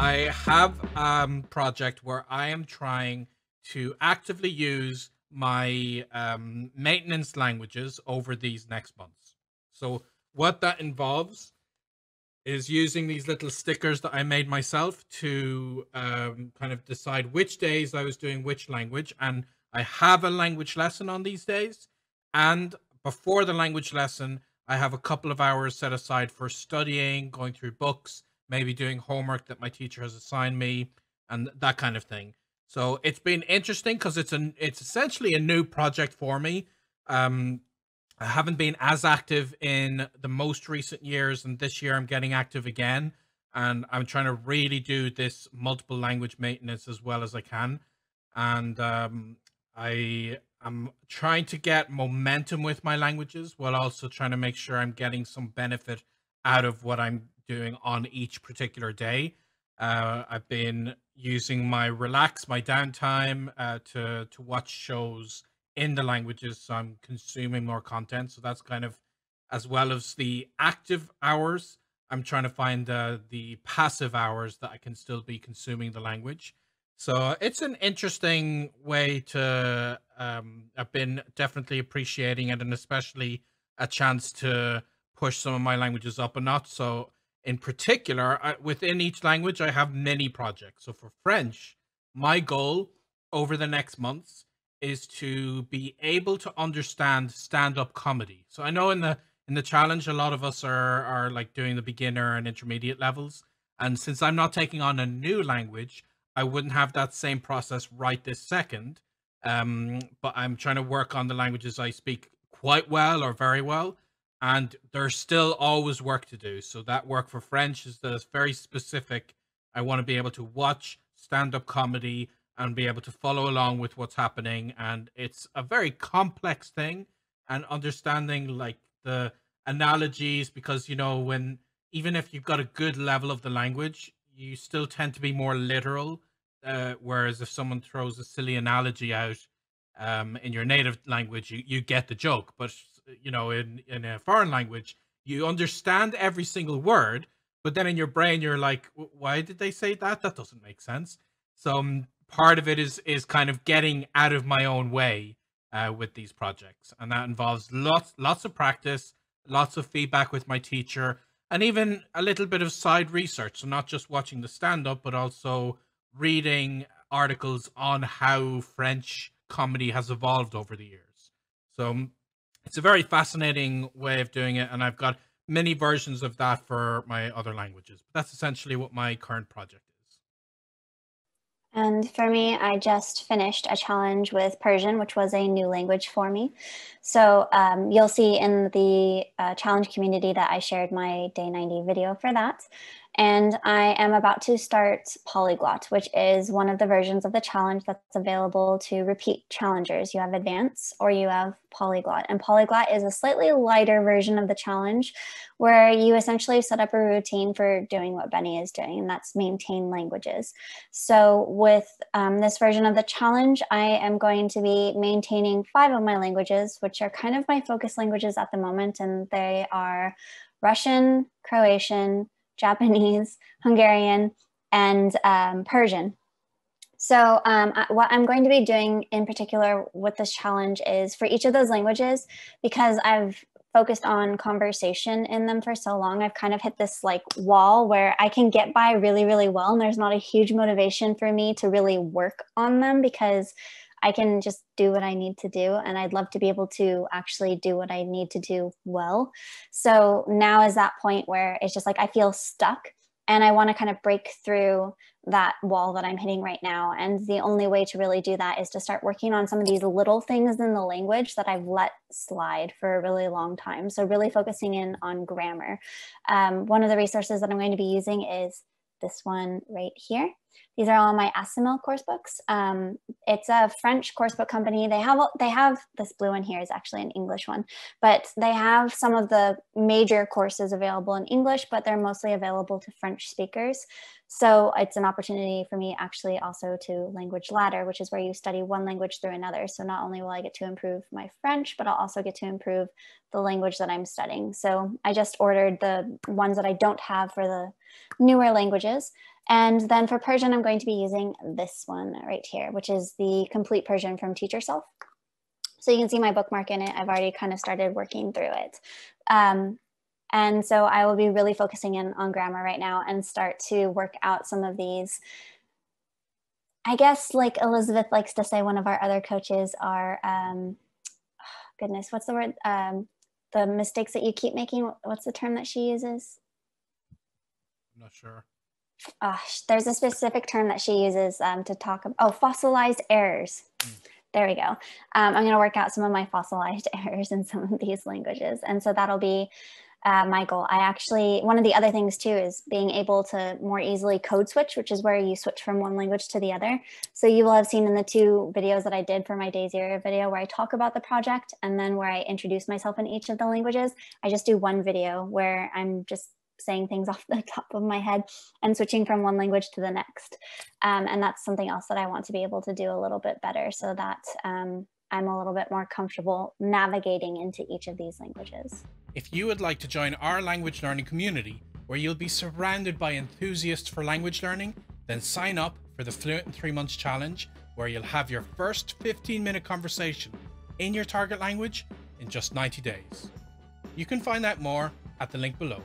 I have a um, project where I am trying to actively use my um, maintenance languages over these next months. So what that involves is using these little stickers that I made myself to um, kind of decide which days I was doing which language. And I have a language lesson on these days. And before the language lesson, I have a couple of hours set aside for studying, going through books, maybe doing homework that my teacher has assigned me, and that kind of thing. So it's been interesting because it's an it's essentially a new project for me. Um, I haven't been as active in the most recent years, and this year I'm getting active again. And I'm trying to really do this multiple language maintenance as well as I can. And um, I am trying to get momentum with my languages while also trying to make sure I'm getting some benefit out of what I'm doing on each particular day. Uh, I've been using my relax, my downtime uh, to to watch shows in the languages. So I'm consuming more content. So that's kind of as well as the active hours. I'm trying to find uh, the passive hours that I can still be consuming the language. So it's an interesting way to. Um, I've been definitely appreciating it, and especially a chance to push some of my languages up a notch. So in particular, I, within each language, I have many projects. So for French, my goal over the next months is to be able to understand stand-up comedy. So I know in the in the challenge, a lot of us are are like doing the beginner and intermediate levels. And since I'm not taking on a new language, I wouldn't have that same process right this second. Um, but I'm trying to work on the languages I speak quite well or very well and there's still always work to do. So that work for French is that it's very specific. I want to be able to watch stand-up comedy and be able to follow along with what's happening. And it's a very complex thing and understanding like the analogies because you know when even if you've got a good level of the language, you still tend to be more literal. Uh, whereas if someone throws a silly analogy out, um, in your native language, you, you get the joke. But, you know, in, in a foreign language, you understand every single word. But then in your brain, you're like, why did they say that? That doesn't make sense. So um, part of it is is kind of getting out of my own way uh, with these projects. And that involves lots, lots of practice, lots of feedback with my teacher, and even a little bit of side research. So not just watching the stand up, but also reading articles on how French comedy has evolved over the years. So it's a very fascinating way of doing it, and I've got many versions of that for my other languages. But that's essentially what my current project is. And for me, I just finished a challenge with Persian, which was a new language for me. So um, you'll see in the uh, challenge community that I shared my day 90 video for that. And I am about to start Polyglot, which is one of the versions of the challenge that's available to repeat challengers. You have Advance or you have Polyglot. And Polyglot is a slightly lighter version of the challenge where you essentially set up a routine for doing what Benny is doing, and that's maintain languages. So with um, this version of the challenge, I am going to be maintaining five of my languages, which are kind of my focus languages at the moment, and they are Russian, Croatian, Japanese, Hungarian, and um, Persian. So um, what I'm going to be doing in particular with this challenge is for each of those languages, because I've focused on conversation in them for so long, I've kind of hit this like wall where I can get by really, really well. And there's not a huge motivation for me to really work on them because I can just do what I need to do. And I'd love to be able to actually do what I need to do well. So now is that point where it's just like I feel stuck and I want to kind of break through that wall that I'm hitting right now. And the only way to really do that is to start working on some of these little things in the language that I've let slide for a really long time. So, really focusing in on grammar. Um, one of the resources that I'm going to be using is this one right here. These are all my ASML course books. Um, it's a French course book company. They have they have this blue one here is actually an English one, but they have some of the major courses available in English, but they're mostly available to French speakers. So it's an opportunity for me actually also to language ladder, which is where you study one language through another. So not only will I get to improve my French, but I'll also get to improve the language that I'm studying. So I just ordered the ones that I don't have for the newer languages. And then for Persian, I'm going to be using this one right here, which is the Complete Persian from Teacher Self. So you can see my bookmark in it. I've already kind of started working through it. Um, and so I will be really focusing in on grammar right now and start to work out some of these. I guess like Elizabeth likes to say, one of our other coaches are, um, oh, goodness, what's the word? Um, the mistakes that you keep making. What's the term that she uses? I'm not sure uh, there's a specific term that she uses um, to talk about, oh, fossilized errors. Mm. There we go. Um, I'm going to work out some of my fossilized errors in some of these languages. And so that'll be uh, my goal. I actually, one of the other things too is being able to more easily code switch, which is where you switch from one language to the other. So you will have seen in the two videos that I did for my Days Zero video where I talk about the project and then where I introduce myself in each of the languages. I just do one video where I'm just saying things off the top of my head and switching from one language to the next. Um, and that's something else that I want to be able to do a little bit better so that um, I'm a little bit more comfortable navigating into each of these languages. If you would like to join our language learning community, where you'll be surrounded by enthusiasts for language learning, then sign up for the Fluent in Three Months Challenge, where you'll have your first 15 minute conversation in your target language in just 90 days. You can find out more at the link below.